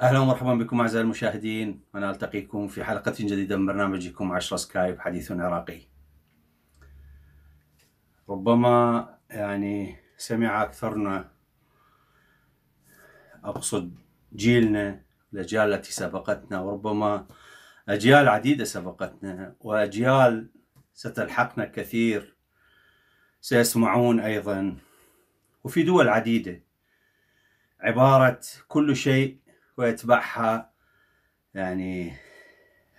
اهلا ومرحبا بكم اعزائي المشاهدين ونلتقيكم في حلقه جديده من برنامجكم 10 سكايب حديث عراقي. ربما يعني سمع اكثرنا اقصد جيلنا الأجيال التي سبقتنا وربما أجيال عديدة سبقتنا وأجيال ستلحقنا كثير سيسمعون أيضا وفي دول عديدة عبارة كل شيء ويتبعها يعني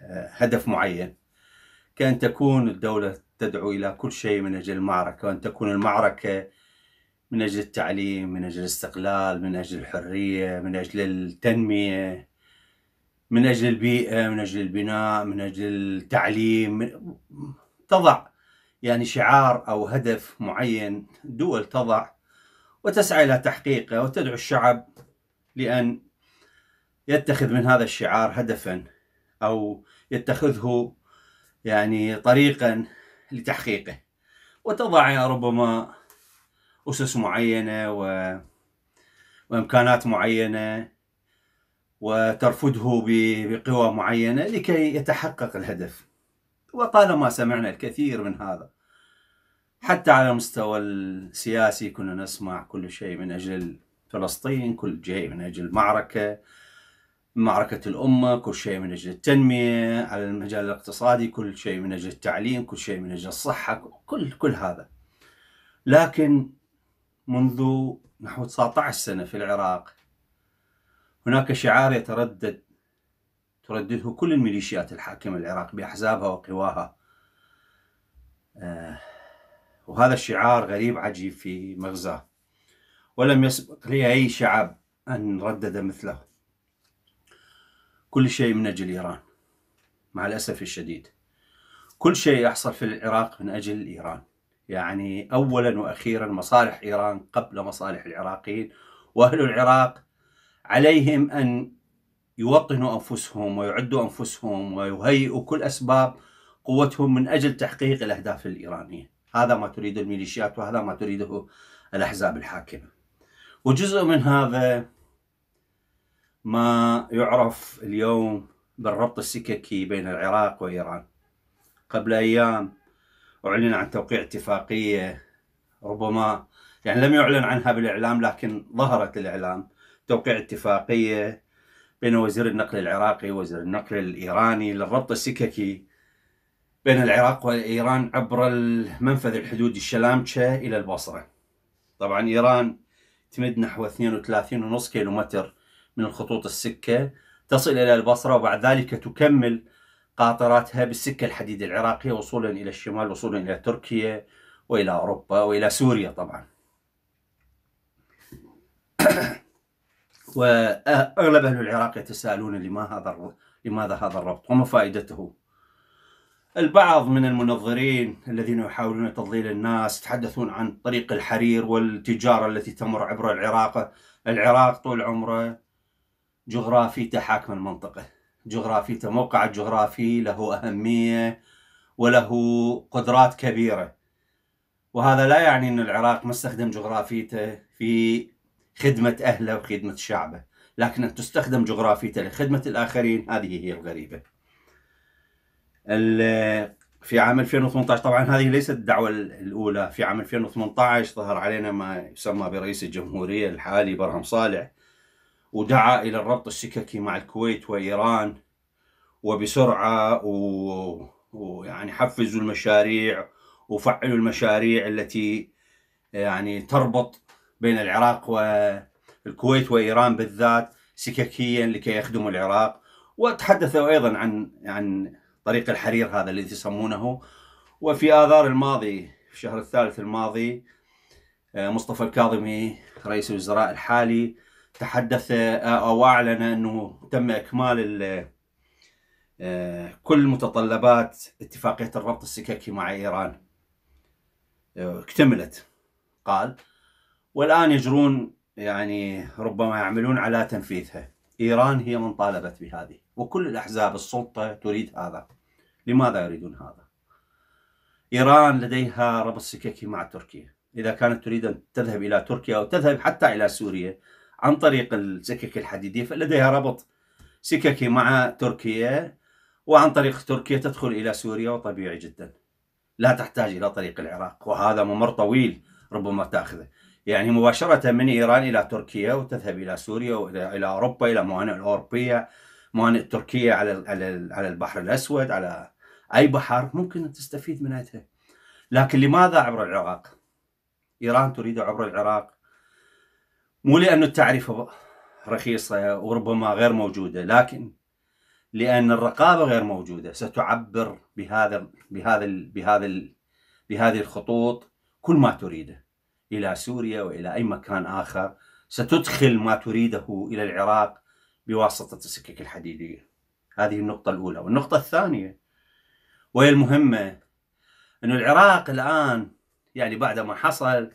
آه، هدف معين كأن تكون الدولة تدعو إلى كل شيء من أجل المعركة وأن تكون المعركة من أجل التعليم من أجل الاستقلال من أجل الحرية من أجل التنمية من أجل البيئة من أجل البناء من أجل التعليم من... تضع يعني شعار أو هدف معين دول تضع وتسعى إلى تحقيقه وتدعو الشعب لأن يتخذ من هذا الشعار هدفا أو يتخذه يعني طريقا لتحقيقه وتضع ربما اسس معينه و وامكانات معينه وترفضه بقوى معينه لكي يتحقق الهدف وطالما سمعنا الكثير من هذا حتى على المستوى السياسي كنا نسمع كل شيء من اجل فلسطين كل شيء من اجل المعركه معركة الأمة كل شيء من أجل التنمية على المجال الاقتصادي كل شيء من أجل التعليم كل شيء من أجل الصحة كل كل هذا لكن منذ نحو 19 سنة في العراق هناك شعار يتردد تردده كل الميليشيات الحاكمة العراق بأحزابها وقواها آه، وهذا الشعار غريب عجيب في مغزاه ولم يسبق لي أي شعب أن ردد مثله كل شيء من أجل إيران مع الأسف الشديد كل شيء يحصل في العراق من أجل إيران يعني أولا وأخيرا مصالح إيران قبل مصالح العراقيين وأهل العراق عليهم أن يوطنوا أنفسهم ويعدوا أنفسهم ويهيئوا كل أسباب قوتهم من أجل تحقيق الأهداف الإيرانية هذا ما تريده الميليشيات وهذا ما تريده الأحزاب الحاكمة وجزء من هذا ما يعرف اليوم بالربط السككي بين العراق وإيران قبل أيام أعلن عن توقيع اتفاقية ربما يعني لم يعلن عنها بالإعلام لكن ظهرت الإعلام توقيع اتفاقية بين وزير النقل العراقي ووزير النقل الإيراني للربط السككي بين العراق وإيران عبر المنفذ الحدودي الشلامشة إلى البصرة طبعا إيران تمد نحو 32.5 كيلومتر من الخطوط السكة تصل إلى البصرة وبعد ذلك تكمل قاطراتها بالسكة الحديد العراقية وصولا إلى الشمال وصولا إلى تركيا وإلى أوروبا وإلى سوريا طبعا وأغلب أهل العراق يتساءلون لما هذا لماذا هذا الربط وما فائدته البعض من المنظرين الذين يحاولون تضليل الناس يتحدثون عن طريق الحرير والتجارة التي تمر عبر العراق العراق طول عمره جغرافي تحاكم المنطقة جغرافيته موقعه الجغرافي له أهمية وله قدرات كبيرة وهذا لا يعني أن العراق ما استخدم جغرافيته في خدمة أهله وخدمة شعبه لكن أن تستخدم جغرافيته لخدمة الآخرين هذه هي الغريبة في عام 2018 طبعا هذه ليست الدعوة الأولى في عام 2018 ظهر علينا ما يسمى برئيس الجمهورية الحالي برهم صالح ودعا إلى الربط السككي مع الكويت وإيران وبسرعة و... ويعني حفزوا المشاريع وفعلوا المشاريع التي يعني تربط بين العراق والكويت وإيران بالذات سككيا لكي يخدموا العراق وتحدثوا أيضا عن عن طريق الحرير هذا الذي يسمونه وفي آذار الماضي في الشهر الثالث الماضي مصطفى الكاظمي رئيس الوزراء الحالي تحدث او آه، آه، اعلن انه تم اكمال آه، كل متطلبات اتفاقيه الربط السككي مع ايران اكتملت قال والان يجرون يعني ربما يعملون على تنفيذها ايران هي من طالبت بهذه وكل الاحزاب السلطه تريد هذا لماذا يريدون هذا ايران لديها ربط سككي مع تركيا اذا كانت تريد ان تذهب الى تركيا او تذهب حتى الى سوريا عن طريق السكك الحديدية فلديها ربط سككي مع تركيا وعن طريق تركيا تدخل إلى سوريا وطبيعي جدا لا تحتاج إلى طريق العراق وهذا ممر طويل ربما تأخذه يعني مباشرة من إيران إلى تركيا وتذهب إلى سوريا وإلى أوروبا إلى موانئ الأوروبية موانئ تركيا على على البحر الأسود على أي بحر ممكن أن تستفيد من لكن لماذا عبر العراق؟ إيران تريد عبر العراق مو لأن التعريفة رخيصة وربما غير موجودة لكن لأن الرقابة غير موجودة ستعبر بهذا بهذا بهذا بهذه الخطوط كل ما تريده إلى سوريا وإلى أي مكان آخر ستدخل ما تريده إلى العراق بواسطة السكك الحديدية هذه النقطة الأولى والنقطة الثانية وهي المهمة أن العراق الآن يعني بعد ما حصل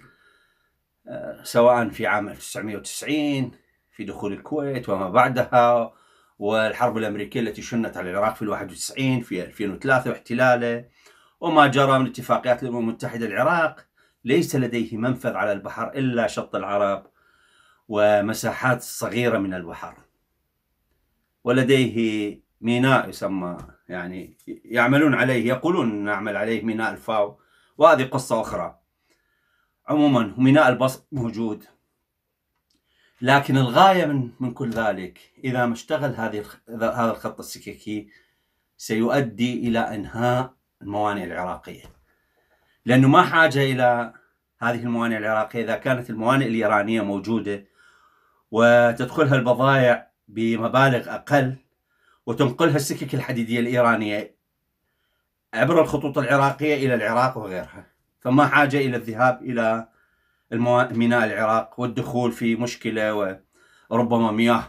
سواء في عام 1990 في دخول الكويت وما بعدها والحرب الأمريكية التي شنت على العراق في 91 في 2003 واحتلاله وما جرى من اتفاقيات الأمم المتحدة العراق ليس لديه منفذ على البحر إلا شط العرب ومساحات صغيرة من البحر ولديه ميناء يسمى يعني يعملون عليه يقولون نعمل عليه ميناء الفاو وهذه قصة أخرى عموما وميناء البسط موجود لكن الغاية من, من كل ذلك إذا ما اشتغل هذه هذا الخط السككي سيؤدي إلى إنهاء الموانئ العراقية لأنه ما حاجة إلى هذه الموانئ العراقية إذا كانت الموانئ الإيرانية موجودة وتدخلها البضائع بمبالغ أقل وتنقلها السكك الحديدية الإيرانية عبر الخطوط العراقية إلى العراق وغيرها فما حاجة إلى الذهاب إلى ميناء العراق والدخول في مشكلة وربما مياه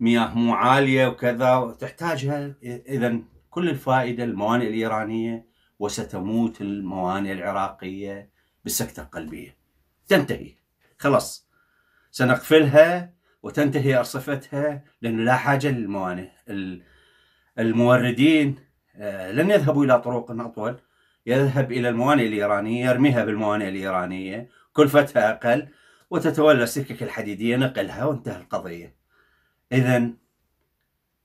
مياه مو عالية وكذا تحتاجها إذا كل الفائدة الموانئ الإيرانية وستموت الموانئ العراقية بالسكتة القلبية تنتهي خلاص سنقفلها وتنتهي أرصفتها لأنه لا حاجة للموانئ الموردين آه، لن يذهبوا إلى طرق أطول يذهب إلى الموانئ الإيرانية يرميها بالموانئ الإيرانية كلفتها أقل وتتولى السكك الحديدية نقلها وانتهى القضية إذا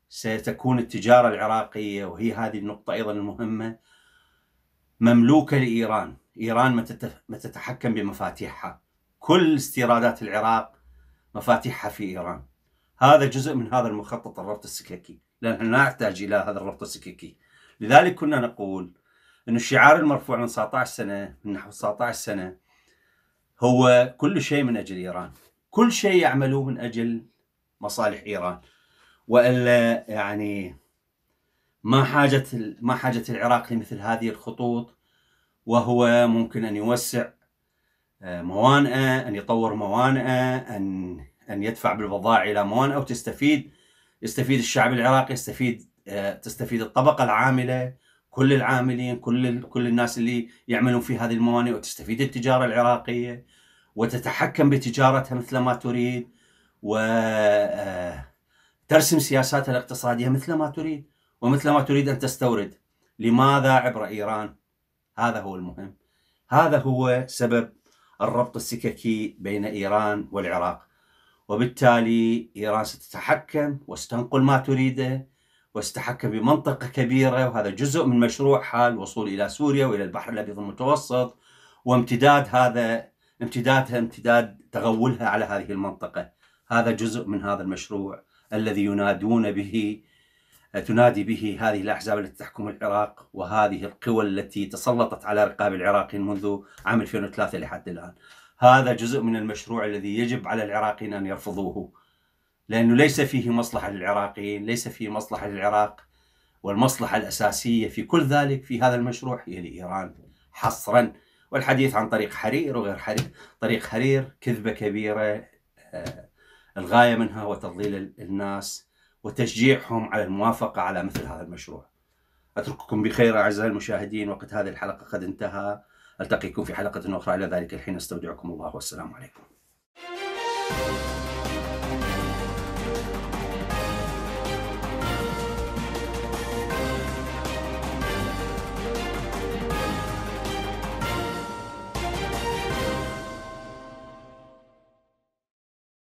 ستكون التجارة العراقية وهي هذه النقطة أيضا المهمة مملوكة لإيران إيران ما تتحكم بمفاتيحها كل استيرادات العراق مفاتيحها في إيران هذا جزء من هذا المخطط الربط السككي لأننا نحتاج إلى هذا الربط السككي لذلك كنا نقول انه الشعار المرفوع من 19 سنه من نحو 19 سنه هو كل شيء من اجل ايران كل شيء يعملوه من اجل مصالح ايران والا يعني ما حاجه ما حاجه العراق لمثل هذه الخطوط وهو ممكن ان يوسع آه، موانئه ان يطور موانئه ان ان يدفع بالبضائع الى موانئه وتستفيد يستفيد الشعب العراقي يستفيد آه، تستفيد الطبقه العامله كل العاملين كل كل الناس اللي يعملون في هذه الموانئ وتستفيد التجاره العراقيه وتتحكم بتجارتها مثل ما تريد وترسم آه، سياساتها الاقتصاديه مثل ما تريد ومثل ما تريد ان تستورد لماذا عبر ايران هذا هو المهم هذا هو سبب الربط السككي بين ايران والعراق وبالتالي ايران ستتحكم وستنقل ما تريده واستحك بمنطقة كبيرة وهذا جزء من مشروع حال وصول إلى سوريا وإلى البحر الأبيض المتوسط وامتداد هذا امتدادها امتداد تغولها على هذه المنطقة هذا جزء من هذا المشروع الذي ينادون به تنادي به هذه الأحزاب التي تحكم العراق وهذه القوى التي تسلطت على رقاب العراقيين منذ عام 2003 لحد الآن هذا جزء من المشروع الذي يجب على العراقيين أن يرفضوه لأنه ليس فيه مصلحة للعراقيين ليس فيه مصلحة للعراق والمصلحة الأساسية في كل ذلك في هذا المشروع هي لإيران حصرا والحديث عن طريق حرير وغير حرير طريق حرير كذبة كبيرة آه، الغاية منها هو تضليل الناس وتشجيعهم على الموافقة على مثل هذا المشروع أترككم بخير أعزائي المشاهدين وقت هذه الحلقة قد انتهى ألتقيكم في حلقة أخرى إلى ذلك الحين أستودعكم الله والسلام عليكم